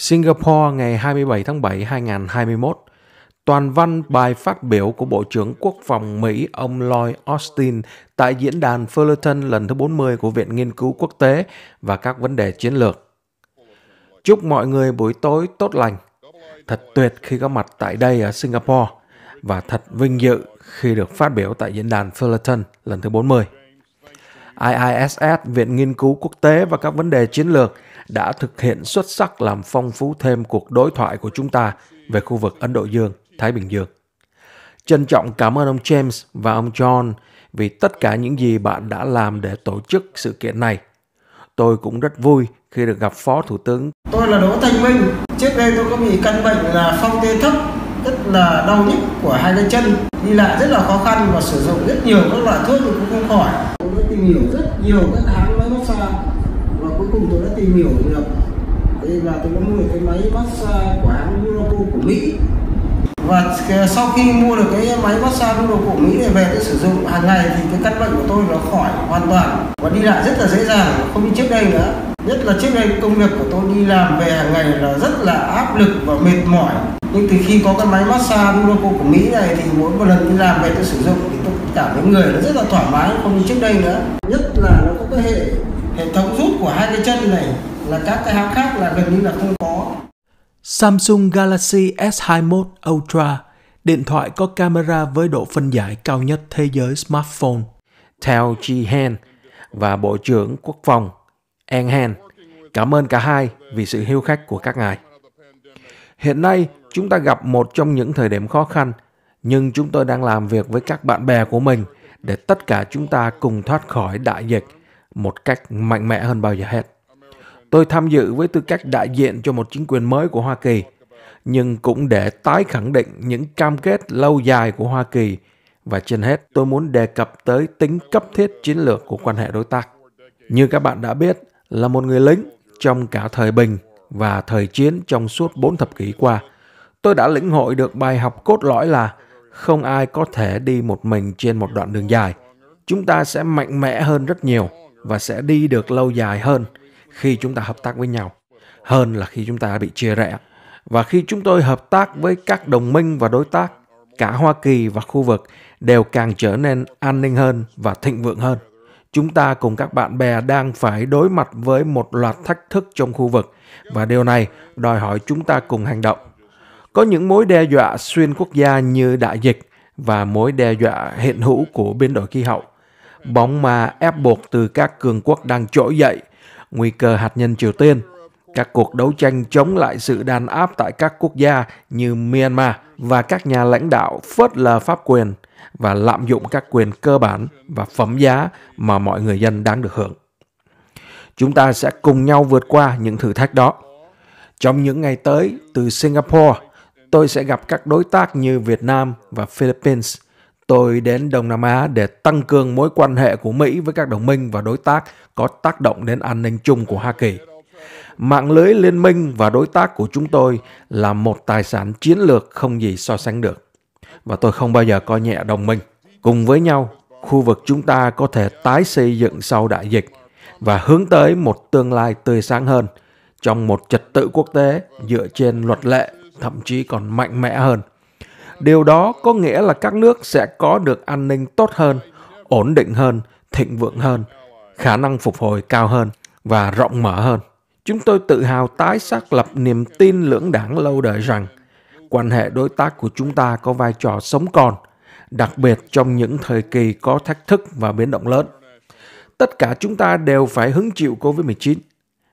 Singapore ngày 27 tháng 7 2021, toàn văn bài phát biểu của Bộ trưởng Quốc phòng Mỹ ông Lloyd Austin tại diễn đàn Fullerton lần thứ 40 của Viện Nghiên cứu Quốc tế và các vấn đề chiến lược. Chúc mọi người buổi tối tốt lành. Thật tuyệt khi có mặt tại đây ở Singapore và thật vinh dự khi được phát biểu tại diễn đàn Fullerton lần thứ 40. IISS, Viện Nghiên cứu Quốc tế và các vấn đề chiến lược – đã thực hiện xuất sắc làm phong phú thêm cuộc đối thoại của chúng ta về khu vực Ấn Độ Dương, Thái Bình Dương. Trân trọng cảm ơn ông James và ông John vì tất cả những gì bạn đã làm để tổ chức sự kiện này. Tôi cũng rất vui khi được gặp Phó Thủ tướng. Tôi là Đỗ Thành Minh. Trước đây tôi có bị căn bệnh là phong tê thấp, rất là đau nhức của hai cái chân. Đi lại rất là khó khăn và sử dụng rất nhiều các loại thuốc cũng không khỏi. Tôi đã tìm hiểu rất nhiều các hãng máy massage cuối cùng tôi đã tìm hiểu được đây là tôi đã mua được cái máy massage của hãng Euroco của Mỹ và sau khi mua được cái máy massage Euroco của Mỹ này về tôi sử dụng hàng ngày thì cái căn bệnh của tôi nó khỏi hoàn toàn và đi lại rất là dễ dàng không như trước đây nữa nhất là trước đây công việc của tôi đi làm về hàng ngày là rất là áp lực và mệt mỏi nhưng từ khi có cái máy massage Nuroco của Mỹ này thì mỗi một lần đi làm về tôi sử dụng thì tôi cảm thấy người nó rất là thoải mái không như trước đây nữa nhất là nó có cái hệ hệ thống rút của hai cái chân này là các cái hãng khác là gần như là không có. Samsung Galaxy S21 Ultra, điện thoại có camera với độ phân giải cao nhất thế giới smartphone. Theo Ji Han và Bộ trưởng Quốc phòng An Han, cảm ơn cả hai vì sự hiếu khách của các ngài. Hiện nay, chúng ta gặp một trong những thời điểm khó khăn, nhưng chúng tôi đang làm việc với các bạn bè của mình để tất cả chúng ta cùng thoát khỏi đại dịch – một cách mạnh mẽ hơn bao giờ hết. Tôi tham dự với tư cách đại diện cho một chính quyền mới của Hoa Kỳ, nhưng cũng để tái khẳng định những cam kết lâu dài của Hoa Kỳ và trên hết tôi muốn đề cập tới tính cấp thiết chiến lược của quan hệ đối tác. Như các bạn đã biết, là một người lính trong cả thời bình và thời chiến trong suốt bốn thập kỷ qua, tôi đã lĩnh hội được bài học cốt lõi là không ai có thể đi một mình trên một đoạn đường dài. Chúng ta sẽ mạnh mẽ hơn rất nhiều và sẽ đi được lâu dài hơn khi chúng ta hợp tác với nhau hơn là khi chúng ta bị chia rẽ và khi chúng tôi hợp tác với các đồng minh và đối tác cả hoa kỳ và khu vực đều càng trở nên an ninh hơn và thịnh vượng hơn chúng ta cùng các bạn bè đang phải đối mặt với một loạt thách thức trong khu vực và điều này đòi hỏi chúng ta cùng hành động có những mối đe dọa xuyên quốc gia như đại dịch và mối đe dọa hiện hữu của biến đổi khí hậu bóng ma ép buộc từ các cường quốc đang trỗi dậy, nguy cơ hạt nhân Triều Tiên, các cuộc đấu tranh chống lại sự đàn áp tại các quốc gia như Myanmar và các nhà lãnh đạo phớt lờ pháp quyền và lạm dụng các quyền cơ bản và phẩm giá mà mọi người dân đang được hưởng. Chúng ta sẽ cùng nhau vượt qua những thử thách đó. Trong những ngày tới, từ Singapore, tôi sẽ gặp các đối tác như Việt Nam và Philippines – Tôi đến Đông Nam Á để tăng cường mối quan hệ của Mỹ với các đồng minh và đối tác có tác động đến an ninh chung của Hoa Kỳ. Mạng lưới liên minh và đối tác của chúng tôi là một tài sản chiến lược không gì so sánh được. Và tôi không bao giờ coi nhẹ đồng minh. Cùng với nhau, khu vực chúng ta có thể tái xây dựng sau đại dịch và hướng tới một tương lai tươi sáng hơn trong một trật tự quốc tế dựa trên luật lệ thậm chí còn mạnh mẽ hơn Điều đó có nghĩa là các nước sẽ có được an ninh tốt hơn, ổn định hơn, thịnh vượng hơn, khả năng phục hồi cao hơn và rộng mở hơn. Chúng tôi tự hào tái xác lập niềm tin lưỡng đảng lâu đời rằng quan hệ đối tác của chúng ta có vai trò sống còn, đặc biệt trong những thời kỳ có thách thức và biến động lớn. Tất cả chúng ta đều phải hứng chịu COVID-19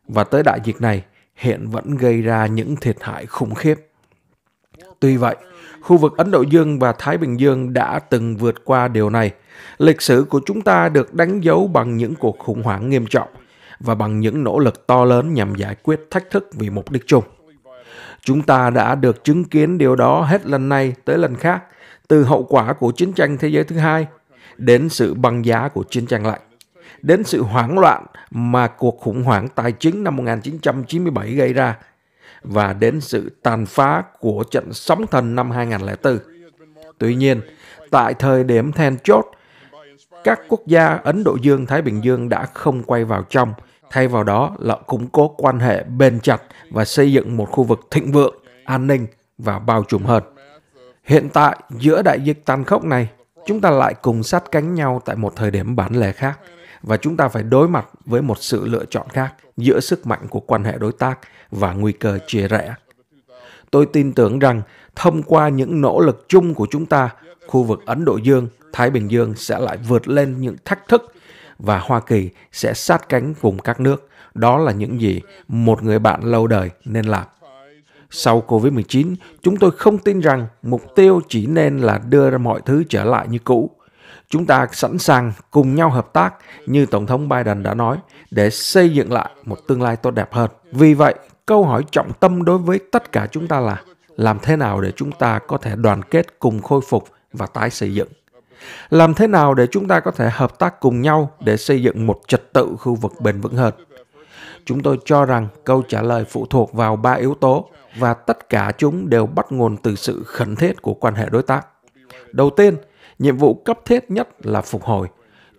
và tới đại dịch này hiện vẫn gây ra những thiệt hại khủng khiếp. Tuy vậy, khu vực Ấn Độ Dương và Thái Bình Dương đã từng vượt qua điều này. Lịch sử của chúng ta được đánh dấu bằng những cuộc khủng hoảng nghiêm trọng và bằng những nỗ lực to lớn nhằm giải quyết thách thức vì mục đích chung. Chúng ta đã được chứng kiến điều đó hết lần này tới lần khác, từ hậu quả của chiến tranh thế giới thứ hai đến sự băng giá của chiến tranh lạnh, đến sự hoảng loạn mà cuộc khủng hoảng tài chính năm 1997 gây ra – và đến sự tàn phá của trận sóng thần năm 2004. Tuy nhiên, tại thời điểm then chốt, các quốc gia Ấn Độ Dương-Thái Bình Dương đã không quay vào trong, thay vào đó là củng cố quan hệ bền chặt và xây dựng một khu vực thịnh vượng, an ninh và bao trùm hơn. Hiện tại, giữa đại dịch tàn khốc này, chúng ta lại cùng sát cánh nhau tại một thời điểm bản lề khác – và chúng ta phải đối mặt với một sự lựa chọn khác giữa sức mạnh của quan hệ đối tác và nguy cơ chia rẽ. Tôi tin tưởng rằng thông qua những nỗ lực chung của chúng ta, khu vực Ấn Độ Dương, Thái Bình Dương sẽ lại vượt lên những thách thức và Hoa Kỳ sẽ sát cánh cùng các nước. Đó là những gì một người bạn lâu đời nên làm. Sau COVID-19, chúng tôi không tin rằng mục tiêu chỉ nên là đưa ra mọi thứ trở lại như cũ. Chúng ta sẵn sàng cùng nhau hợp tác như Tổng thống Biden đã nói để xây dựng lại một tương lai tốt đẹp hơn. Vì vậy, câu hỏi trọng tâm đối với tất cả chúng ta là làm thế nào để chúng ta có thể đoàn kết cùng khôi phục và tái xây dựng? Làm thế nào để chúng ta có thể hợp tác cùng nhau để xây dựng một trật tự khu vực bền vững hơn? Chúng tôi cho rằng câu trả lời phụ thuộc vào ba yếu tố và tất cả chúng đều bắt nguồn từ sự khẩn thiết của quan hệ đối tác. Đầu tiên nhiệm vụ cấp thiết nhất là phục hồi.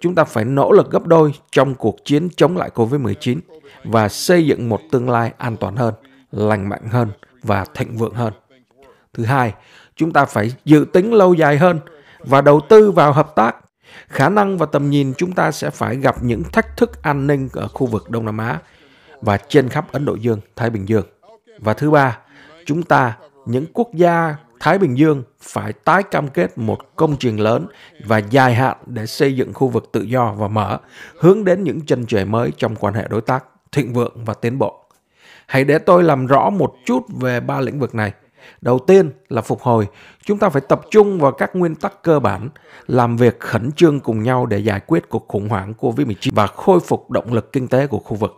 Chúng ta phải nỗ lực gấp đôi trong cuộc chiến chống lại COVID-19 và xây dựng một tương lai an toàn hơn, lành mạnh hơn và thịnh vượng hơn. Thứ hai, chúng ta phải dự tính lâu dài hơn và đầu tư vào hợp tác. Khả năng và tầm nhìn chúng ta sẽ phải gặp những thách thức an ninh ở khu vực Đông Nam Á và trên khắp Ấn Độ Dương, Thái Bình Dương. Và thứ ba, chúng ta, những quốc gia Thái Bình Dương phải tái cam kết một công trình lớn và dài hạn để xây dựng khu vực tự do và mở, hướng đến những chân trời mới trong quan hệ đối tác, thịnh vượng và tiến bộ. Hãy để tôi làm rõ một chút về ba lĩnh vực này. Đầu tiên là phục hồi, chúng ta phải tập trung vào các nguyên tắc cơ bản, làm việc khẩn trương cùng nhau để giải quyết cuộc khủng hoảng COVID-19 và khôi phục động lực kinh tế của khu vực.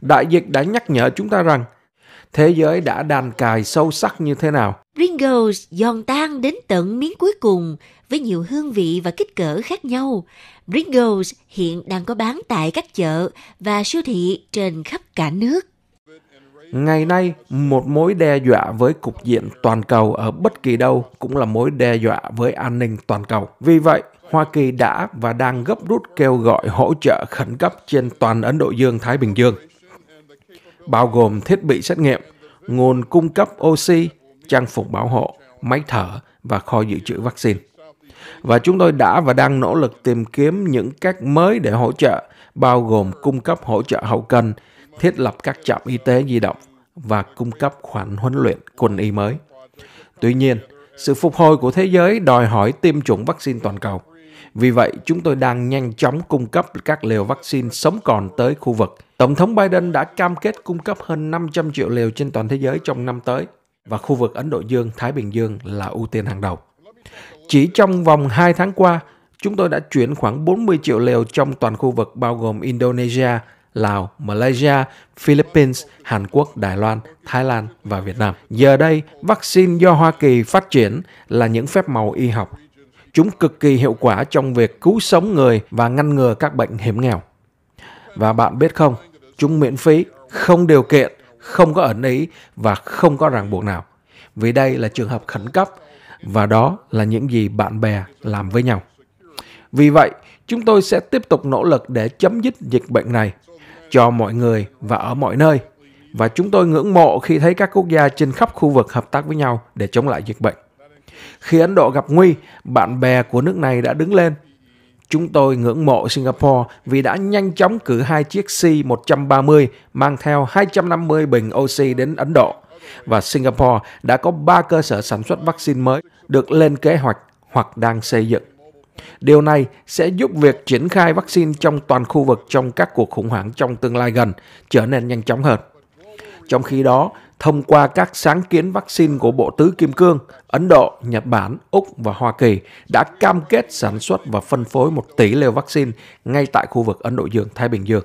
Đại dịch đã nhắc nhở chúng ta rằng thế giới đã đàn cài sâu sắc như thế nào. Pringles giòn tan đến tận miếng cuối cùng với nhiều hương vị và kích cỡ khác nhau. Pringles hiện đang có bán tại các chợ và siêu thị trên khắp cả nước. Ngày nay, một mối đe dọa với cục diện toàn cầu ở bất kỳ đâu cũng là mối đe dọa với an ninh toàn cầu. Vì vậy, Hoa Kỳ đã và đang gấp rút kêu gọi hỗ trợ khẩn cấp trên toàn Ấn Độ Dương-Thái Bình Dương bao gồm thiết bị xét nghiệm, nguồn cung cấp oxy, trang phục bảo hộ, máy thở và kho dự trữ vaccine. Và chúng tôi đã và đang nỗ lực tìm kiếm những cách mới để hỗ trợ, bao gồm cung cấp hỗ trợ hậu cần, thiết lập các trạm y tế di động và cung cấp khoản huấn luyện quân y mới. Tuy nhiên, sự phục hồi của thế giới đòi hỏi tiêm chủng vaccine toàn cầu. Vì vậy, chúng tôi đang nhanh chóng cung cấp các liều vaccine sống còn tới khu vực Tổng thống Biden đã cam kết cung cấp hơn 500 triệu liều trên toàn thế giới trong năm tới và khu vực Ấn Độ Dương, Thái Bình Dương là ưu tiên hàng đầu. Chỉ trong vòng 2 tháng qua, chúng tôi đã chuyển khoảng 40 triệu liều trong toàn khu vực bao gồm Indonesia, Lào, Malaysia, Philippines, Hàn Quốc, Đài Loan, Thái Lan và Việt Nam. Giờ đây, vaccine do Hoa Kỳ phát triển là những phép màu y học. Chúng cực kỳ hiệu quả trong việc cứu sống người và ngăn ngừa các bệnh hiểm nghèo. Và bạn biết không, chúng miễn phí, không điều kiện, không có ẩn ý và không có ràng buộc nào. Vì đây là trường hợp khẩn cấp và đó là những gì bạn bè làm với nhau. Vì vậy, chúng tôi sẽ tiếp tục nỗ lực để chấm dứt dịch bệnh này cho mọi người và ở mọi nơi. Và chúng tôi ngưỡng mộ khi thấy các quốc gia trên khắp khu vực hợp tác với nhau để chống lại dịch bệnh. Khi Ấn Độ gặp nguy, bạn bè của nước này đã đứng lên Chúng tôi ngưỡng mộ Singapore vì đã nhanh chóng cử hai chiếc C-130 mang theo 250 bình oxy đến Ấn Độ. Và Singapore đã có 3 cơ sở sản xuất vaccine mới được lên kế hoạch hoặc đang xây dựng. Điều này sẽ giúp việc triển khai vaccine trong toàn khu vực trong các cuộc khủng hoảng trong tương lai gần trở nên nhanh chóng hơn. Trong khi đó, thông qua các sáng kiến vaccine của Bộ Tứ Kim Cương, Ấn Độ, Nhật Bản, Úc và Hoa Kỳ đã cam kết sản xuất và phân phối một tỷ liều vaccine ngay tại khu vực Ấn Độ Dương-Thái Bình Dương.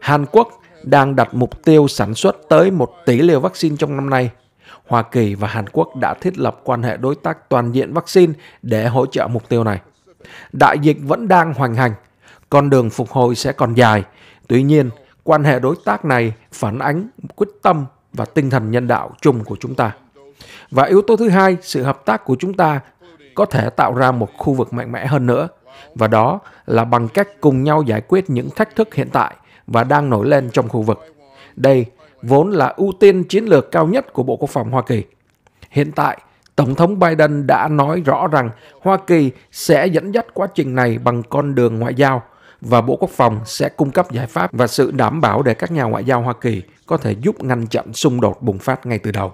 Hàn Quốc đang đặt mục tiêu sản xuất tới một tỷ liều vaccine trong năm nay. Hoa Kỳ và Hàn Quốc đã thiết lập quan hệ đối tác toàn diện vaccine để hỗ trợ mục tiêu này. Đại dịch vẫn đang hoành hành, con đường phục hồi sẽ còn dài. Tuy nhiên, quan hệ đối tác này phản ánh quyết tâm và tinh thần nhân đạo chung của chúng ta. Và yếu tố thứ hai, sự hợp tác của chúng ta có thể tạo ra một khu vực mạnh mẽ hơn nữa và đó là bằng cách cùng nhau giải quyết những thách thức hiện tại và đang nổi lên trong khu vực. Đây vốn là ưu tiên chiến lược cao nhất của Bộ Quốc phòng Hoa Kỳ. Hiện tại, Tổng thống Biden đã nói rõ rằng Hoa Kỳ sẽ dẫn dắt quá trình này bằng con đường ngoại giao và Bộ Quốc phòng sẽ cung cấp giải pháp và sự đảm bảo để các nhà ngoại giao Hoa Kỳ có thể giúp ngăn chặn xung đột bùng phát ngay từ đầu.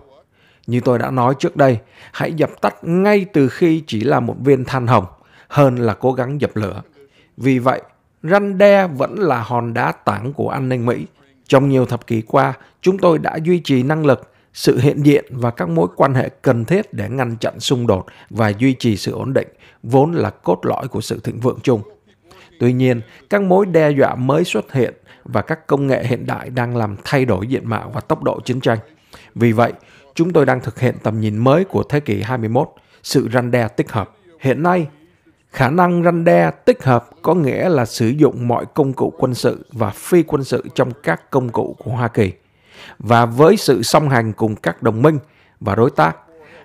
Như tôi đã nói trước đây, hãy dập tắt ngay từ khi chỉ là một viên than hồng hơn là cố gắng dập lửa. Vì vậy, răn đe vẫn là hòn đá tảng của an ninh Mỹ. Trong nhiều thập kỷ qua, chúng tôi đã duy trì năng lực, sự hiện diện và các mối quan hệ cần thiết để ngăn chặn xung đột và duy trì sự ổn định, vốn là cốt lõi của sự thịnh vượng chung. Tuy nhiên, các mối đe dọa mới xuất hiện và các công nghệ hiện đại đang làm thay đổi diện mạo và tốc độ chiến tranh. Vì vậy, chúng tôi đang thực hiện tầm nhìn mới của thế kỷ 21, sự răn đe tích hợp. Hiện nay, khả năng răn đe tích hợp có nghĩa là sử dụng mọi công cụ quân sự và phi quân sự trong các công cụ của Hoa Kỳ. Và với sự song hành cùng các đồng minh và đối tác,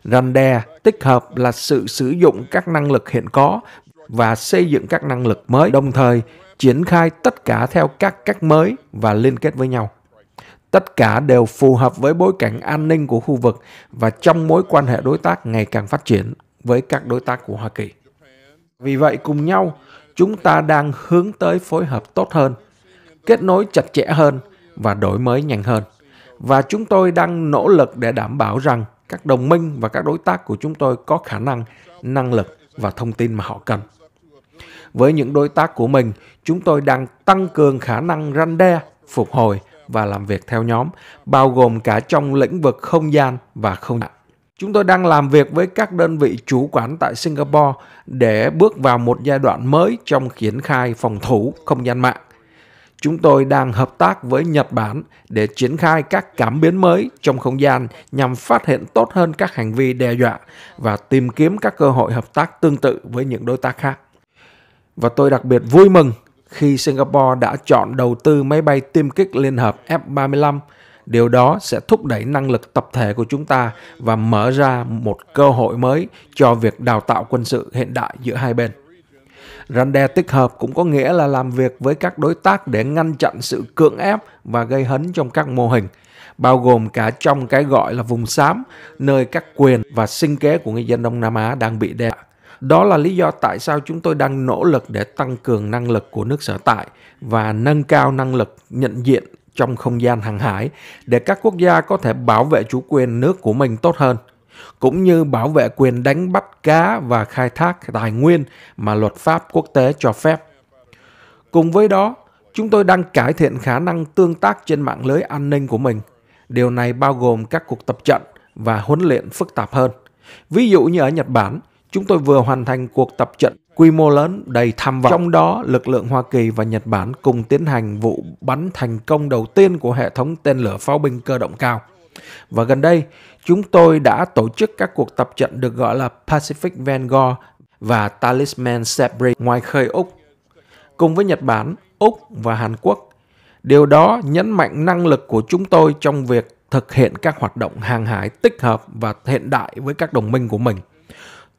răn đe tích hợp là sự sử dụng các năng lực hiện có và xây dựng các năng lực mới, đồng thời triển khai tất cả theo các cách mới và liên kết với nhau. Tất cả đều phù hợp với bối cảnh an ninh của khu vực và trong mối quan hệ đối tác ngày càng phát triển với các đối tác của Hoa Kỳ. Vì vậy, cùng nhau, chúng ta đang hướng tới phối hợp tốt hơn, kết nối chặt chẽ hơn và đổi mới nhanh hơn. Và chúng tôi đang nỗ lực để đảm bảo rằng các đồng minh và các đối tác của chúng tôi có khả năng, năng lực và thông tin mà họ cần. Với những đối tác của mình, chúng tôi đang tăng cường khả năng răn đe, phục hồi và làm việc theo nhóm, bao gồm cả trong lĩnh vực không gian và không gian. Chúng tôi đang làm việc với các đơn vị chủ quản tại Singapore để bước vào một giai đoạn mới trong triển khai phòng thủ không gian mạng chúng tôi đang hợp tác với Nhật Bản để triển khai các cảm biến mới trong không gian nhằm phát hiện tốt hơn các hành vi đe dọa và tìm kiếm các cơ hội hợp tác tương tự với những đối tác khác. Và tôi đặc biệt vui mừng khi Singapore đã chọn đầu tư máy bay tiêm kích liên hợp F-35. Điều đó sẽ thúc đẩy năng lực tập thể của chúng ta và mở ra một cơ hội mới cho việc đào tạo quân sự hiện đại giữa hai bên răn đe tích hợp cũng có nghĩa là làm việc với các đối tác để ngăn chặn sự cưỡng ép và gây hấn trong các mô hình bao gồm cả trong cái gọi là vùng xám nơi các quyền và sinh kế của người dân Đông Nam Á đang bị đe dọa. Đó là lý do tại sao chúng tôi đang nỗ lực để tăng cường năng lực của nước sở tại và nâng cao năng lực nhận diện trong không gian hàng hải để các quốc gia có thể bảo vệ chủ quyền nước của mình tốt hơn cũng như bảo vệ quyền đánh bắt cá và khai thác tài nguyên mà luật pháp quốc tế cho phép. Cùng với đó, chúng tôi đang cải thiện khả năng tương tác trên mạng lưới an ninh của mình. Điều này bao gồm các cuộc tập trận và huấn luyện phức tạp hơn. Ví dụ như ở Nhật Bản, chúng tôi vừa hoàn thành cuộc tập trận quy mô lớn đầy tham vọng. Trong đó, lực lượng Hoa Kỳ và Nhật Bản cùng tiến hành vụ bắn thành công đầu tiên của hệ thống tên lửa pháo binh cơ động cao. Và gần đây, chúng tôi đã tổ chức các cuộc tập trận được gọi là Pacific Vanguard và Talisman Sabre ngoài khơi Úc. Cùng với Nhật Bản, Úc và Hàn Quốc, điều đó nhấn mạnh năng lực của chúng tôi trong việc thực hiện các hoạt động hàng hải tích hợp và hiện đại với các đồng minh của mình.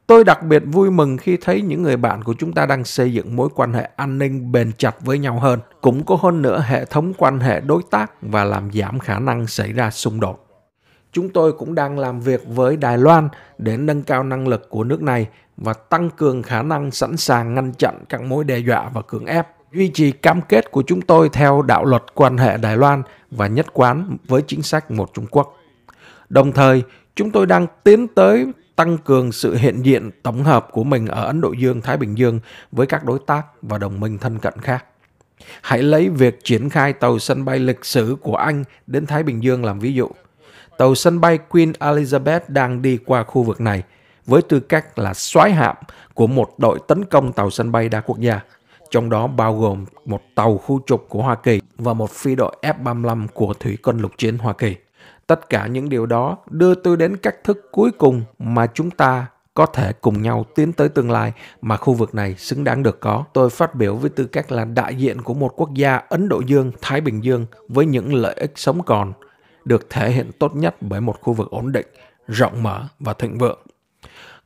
Tôi đặc biệt vui mừng khi thấy những người bạn của chúng ta đang xây dựng mối quan hệ an ninh bền chặt với nhau hơn, cũng có hơn nữa hệ thống quan hệ đối tác và làm giảm khả năng xảy ra xung đột chúng tôi cũng đang làm việc với Đài Loan để nâng cao năng lực của nước này và tăng cường khả năng sẵn sàng ngăn chặn các mối đe dọa và cưỡng ép. Duy trì cam kết của chúng tôi theo đạo luật quan hệ Đài Loan và nhất quán với chính sách một Trung Quốc. Đồng thời, chúng tôi đang tiến tới tăng cường sự hiện diện tổng hợp của mình ở Ấn Độ Dương, Thái Bình Dương với các đối tác và đồng minh thân cận khác. Hãy lấy việc triển khai tàu sân bay lịch sử của Anh đến Thái Bình Dương làm ví dụ – tàu sân bay Queen Elizabeth đang đi qua khu vực này với tư cách là soái hạm của một đội tấn công tàu sân bay đa quốc gia, trong đó bao gồm một tàu khu trục của Hoa Kỳ và một phi đội F-35 của Thủy quân lục chiến Hoa Kỳ. Tất cả những điều đó đưa tôi đến cách thức cuối cùng mà chúng ta có thể cùng nhau tiến tới tương lai mà khu vực này xứng đáng được có. Tôi phát biểu với tư cách là đại diện của một quốc gia Ấn Độ Dương, Thái Bình Dương với những lợi ích sống còn được thể hiện tốt nhất bởi một khu vực ổn định, rộng mở và thịnh vượng.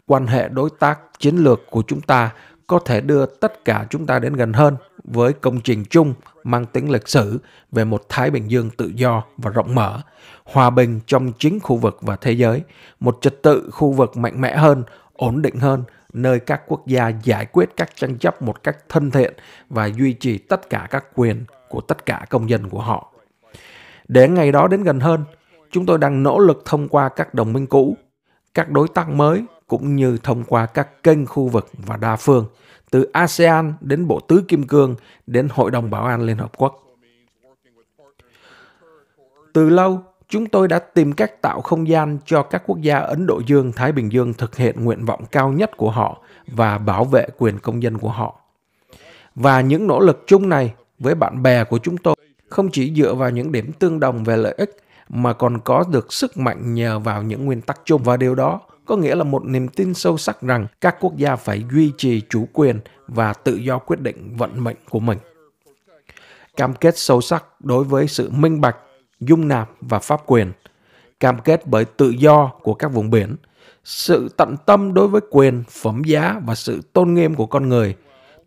Quan hệ đối tác chiến lược của chúng ta có thể đưa tất cả chúng ta đến gần hơn với công trình chung mang tính lịch sử về một Thái Bình Dương tự do và rộng mở, hòa bình trong chính khu vực và thế giới, một trật tự khu vực mạnh mẽ hơn, ổn định hơn, nơi các quốc gia giải quyết các tranh chấp một cách thân thiện và duy trì tất cả các quyền của tất cả công dân của họ. Để ngày đó đến gần hơn, chúng tôi đang nỗ lực thông qua các đồng minh cũ, các đối tác mới cũng như thông qua các kênh khu vực và đa phương, từ ASEAN đến Bộ Tứ Kim Cương đến Hội đồng Bảo an Liên Hợp Quốc. Từ lâu, chúng tôi đã tìm cách tạo không gian cho các quốc gia Ấn Độ Dương, Thái Bình Dương thực hiện nguyện vọng cao nhất của họ và bảo vệ quyền công dân của họ. Và những nỗ lực chung này với bạn bè của chúng tôi không chỉ dựa vào những điểm tương đồng về lợi ích mà còn có được sức mạnh nhờ vào những nguyên tắc chung và điều đó có nghĩa là một niềm tin sâu sắc rằng các quốc gia phải duy trì chủ quyền và tự do quyết định vận mệnh của mình. Cam kết sâu sắc đối với sự minh bạch, dung nạp và pháp quyền, cam kết bởi tự do của các vùng biển, sự tận tâm đối với quyền, phẩm giá và sự tôn nghiêm của con người,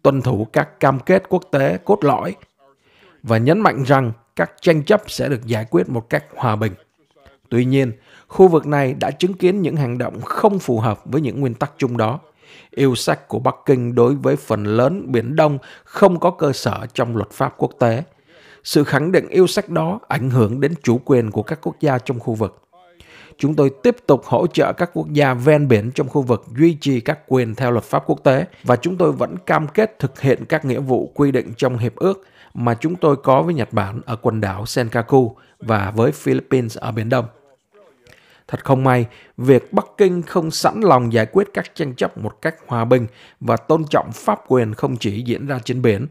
tuân thủ các cam kết quốc tế cốt lõi và nhấn mạnh rằng các tranh chấp sẽ được giải quyết một cách hòa bình. Tuy nhiên, khu vực này đã chứng kiến những hành động không phù hợp với những nguyên tắc chung đó. Yêu sách của Bắc Kinh đối với phần lớn Biển Đông không có cơ sở trong luật pháp quốc tế. Sự khẳng định yêu sách đó ảnh hưởng đến chủ quyền của các quốc gia trong khu vực. Chúng tôi tiếp tục hỗ trợ các quốc gia ven biển trong khu vực duy trì các quyền theo luật pháp quốc tế và chúng tôi vẫn cam kết thực hiện các nghĩa vụ quy định trong hiệp ước mà chúng tôi có với Nhật Bản ở quần đảo Senkaku và với Philippines ở Biển Đông. Thật không may, việc Bắc Kinh không sẵn lòng giải quyết các tranh chấp một cách hòa bình và tôn trọng pháp quyền không chỉ diễn ra trên biển.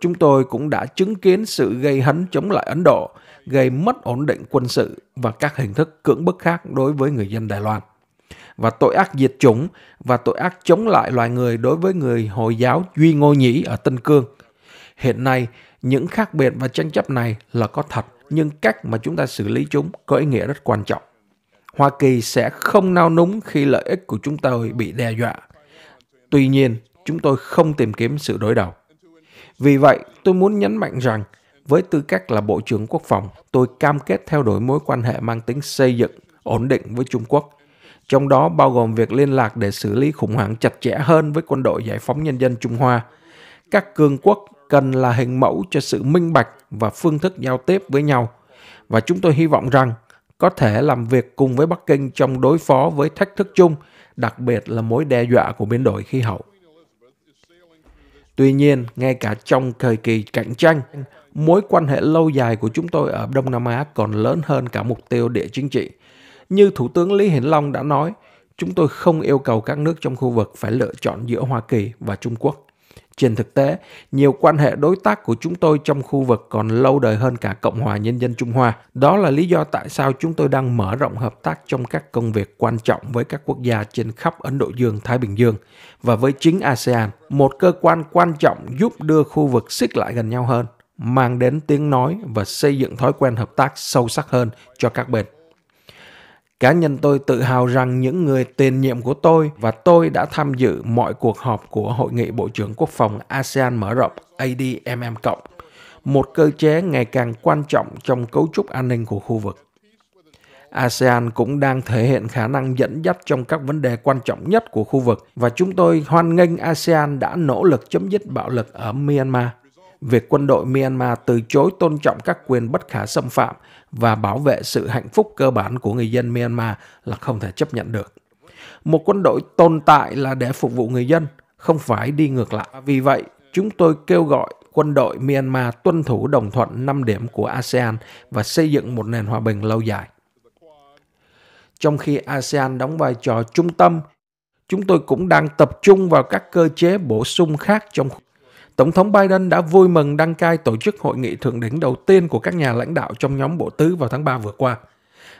Chúng tôi cũng đã chứng kiến sự gây hấn chống lại Ấn Độ, gây mất ổn định quân sự và các hình thức cưỡng bức khác đối với người dân Đài Loan. Và tội ác diệt chủng và tội ác chống lại loài người đối với người Hồi giáo Duy Ngô Nhĩ ở Tân Cương. Hiện nay, những khác biệt và tranh chấp này là có thật, nhưng cách mà chúng ta xử lý chúng có ý nghĩa rất quan trọng. Hoa Kỳ sẽ không nao núng khi lợi ích của chúng tôi bị đe dọa. Tuy nhiên, chúng tôi không tìm kiếm sự đối đầu. Vì vậy, tôi muốn nhấn mạnh rằng với tư cách là Bộ trưởng Quốc phòng, tôi cam kết theo đuổi mối quan hệ mang tính xây dựng, ổn định với Trung Quốc, trong đó bao gồm việc liên lạc để xử lý khủng hoảng chặt chẽ hơn với quân đội giải phóng nhân dân Trung Hoa – các cường quốc cần là hình mẫu cho sự minh bạch và phương thức giao tiếp với nhau và chúng tôi hy vọng rằng có thể làm việc cùng với Bắc Kinh trong đối phó với thách thức chung, đặc biệt là mối đe dọa của biến đổi khí hậu. Tuy nhiên, ngay cả trong thời kỳ cạnh tranh, mối quan hệ lâu dài của chúng tôi ở Đông Nam Á còn lớn hơn cả mục tiêu địa chính trị. Như Thủ tướng Lý Hiển Long đã nói, chúng tôi không yêu cầu các nước trong khu vực phải lựa chọn giữa Hoa Kỳ và Trung Quốc. Trên thực tế, nhiều quan hệ đối tác của chúng tôi trong khu vực còn lâu đời hơn cả Cộng hòa Nhân dân Trung Hoa. Đó là lý do tại sao chúng tôi đang mở rộng hợp tác trong các công việc quan trọng với các quốc gia trên khắp Ấn Độ Dương, Thái Bình Dương và với chính ASEAN, một cơ quan quan trọng giúp đưa khu vực xích lại gần nhau hơn mang đến tiếng nói và xây dựng thói quen hợp tác sâu sắc hơn cho các bên cá nhân tôi tự hào rằng những người tiền nhiệm của tôi và tôi đã tham dự mọi cuộc họp của hội nghị bộ trưởng quốc phòng asean mở rộng admm cộng một cơ chế ngày càng quan trọng trong cấu trúc an ninh của khu vực ASEAN cũng đang thể hiện khả năng dẫn dắt trong các vấn đề quan trọng nhất của khu vực và chúng tôi hoan nghênh ASEAN đã nỗ lực chấm dứt bạo lực ở Myanmar việc quân đội Myanmar từ chối tôn trọng các quyền bất khả xâm phạm và bảo vệ sự hạnh phúc cơ bản của người dân Myanmar là không thể chấp nhận được. Một quân đội tồn tại là để phục vụ người dân, không phải đi ngược lại. Vì vậy, chúng tôi kêu gọi quân đội Myanmar tuân thủ đồng thuận 5 điểm của ASEAN và xây dựng một nền hòa bình lâu dài. Trong khi ASEAN đóng vai trò trung tâm, chúng tôi cũng đang tập trung vào các cơ chế bổ sung khác trong Tổng thống Biden đã vui mừng đăng cai tổ chức hội nghị thượng đỉnh đầu tiên của các nhà lãnh đạo trong nhóm bộ tứ vào tháng 3 vừa qua.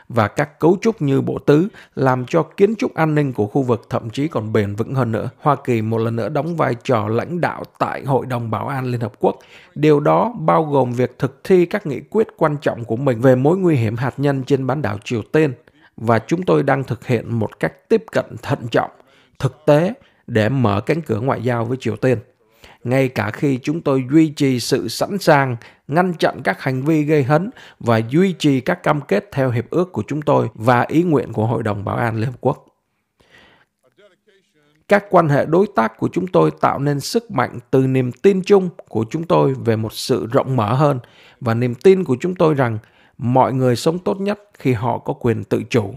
Và các cấu trúc như bộ tứ làm cho kiến trúc an ninh của khu vực thậm chí còn bền vững hơn nữa. Hoa Kỳ một lần nữa đóng vai trò lãnh đạo tại Hội đồng Bảo an Liên Hợp Quốc. Điều đó bao gồm việc thực thi các nghị quyết quan trọng của mình về mối nguy hiểm hạt nhân trên bán đảo Triều Tiên. Và chúng tôi đang thực hiện một cách tiếp cận thận trọng, thực tế để mở cánh cửa ngoại giao với Triều Tiên ngay cả khi chúng tôi duy trì sự sẵn sàng ngăn chặn các hành vi gây hấn và duy trì các cam kết theo hiệp ước của chúng tôi và ý nguyện của Hội đồng Bảo an Liên Hợp Quốc. Các quan hệ đối tác của chúng tôi tạo nên sức mạnh từ niềm tin chung của chúng tôi về một sự rộng mở hơn và niềm tin của chúng tôi rằng mọi người sống tốt nhất khi họ có quyền tự chủ.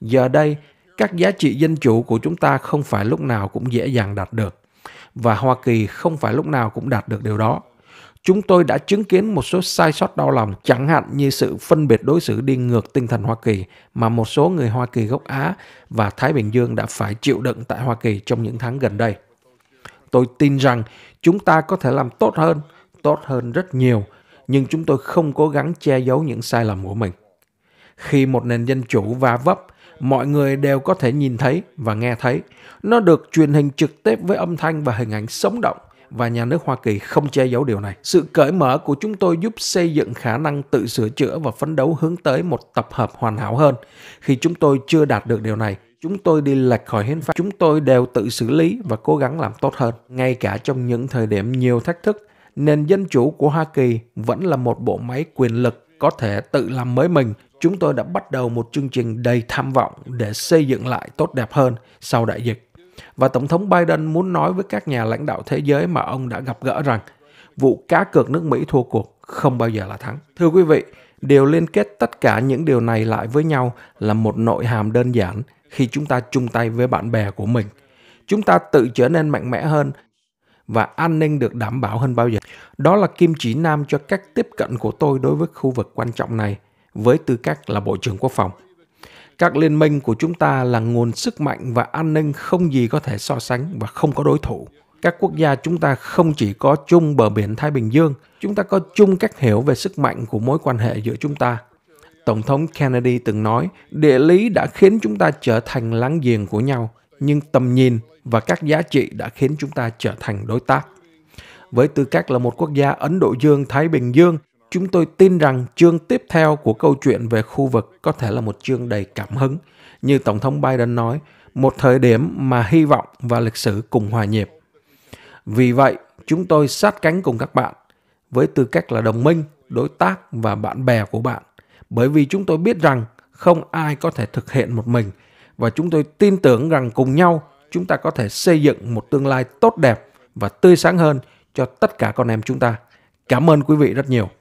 Giờ đây, các giá trị dân chủ của chúng ta không phải lúc nào cũng dễ dàng đạt được và Hoa Kỳ không phải lúc nào cũng đạt được điều đó. Chúng tôi đã chứng kiến một số sai sót đau lòng chẳng hạn như sự phân biệt đối xử đi ngược tinh thần Hoa Kỳ mà một số người Hoa Kỳ gốc Á và Thái Bình Dương đã phải chịu đựng tại Hoa Kỳ trong những tháng gần đây. Tôi tin rằng chúng ta có thể làm tốt hơn, tốt hơn rất nhiều, nhưng chúng tôi không cố gắng che giấu những sai lầm của mình. Khi một nền dân chủ va vấp, mọi người đều có thể nhìn thấy và nghe thấy. Nó được truyền hình trực tiếp với âm thanh và hình ảnh sống động và nhà nước Hoa Kỳ không che giấu điều này. Sự cởi mở của chúng tôi giúp xây dựng khả năng tự sửa chữa và phấn đấu hướng tới một tập hợp hoàn hảo hơn. Khi chúng tôi chưa đạt được điều này, chúng tôi đi lệch khỏi hiến pháp, chúng tôi đều tự xử lý và cố gắng làm tốt hơn, ngay cả trong những thời điểm nhiều thách thức. Nền dân chủ của Hoa Kỳ vẫn là một bộ máy quyền lực có thể tự làm mới mình, chúng tôi đã bắt đầu một chương trình đầy tham vọng để xây dựng lại tốt đẹp hơn sau đại dịch. Và Tổng thống Biden muốn nói với các nhà lãnh đạo thế giới mà ông đã gặp gỡ rằng vụ cá cược nước Mỹ thua cuộc không bao giờ là thắng. Thưa quý vị, điều liên kết tất cả những điều này lại với nhau là một nội hàm đơn giản khi chúng ta chung tay với bạn bè của mình. Chúng ta tự trở nên mạnh mẽ hơn và an ninh được đảm bảo hơn bao giờ. Đó là kim chỉ nam cho cách tiếp cận của tôi đối với khu vực quan trọng này với tư cách là Bộ trưởng Quốc phòng. Các liên minh của chúng ta là nguồn sức mạnh và an ninh không gì có thể so sánh và không có đối thủ. Các quốc gia chúng ta không chỉ có chung bờ biển Thái Bình Dương, chúng ta có chung cách hiểu về sức mạnh của mối quan hệ giữa chúng ta. Tổng thống Kennedy từng nói, địa lý đã khiến chúng ta trở thành láng giềng của nhau – nhưng tầm nhìn và các giá trị đã khiến chúng ta trở thành đối tác. Với tư cách là một quốc gia Ấn Độ Dương Thái Bình Dương, chúng tôi tin rằng chương tiếp theo của câu chuyện về khu vực có thể là một chương đầy cảm hứng. Như Tổng thống Biden nói, một thời điểm mà hy vọng và lịch sử cùng hòa nhịp. Vì vậy, chúng tôi sát cánh cùng các bạn với tư cách là đồng minh, đối tác và bạn bè của bạn bởi vì chúng tôi biết rằng không ai có thể thực hiện một mình và chúng tôi tin tưởng rằng cùng nhau chúng ta có thể xây dựng một tương lai tốt đẹp và tươi sáng hơn cho tất cả con em chúng ta. Cảm ơn quý vị rất nhiều.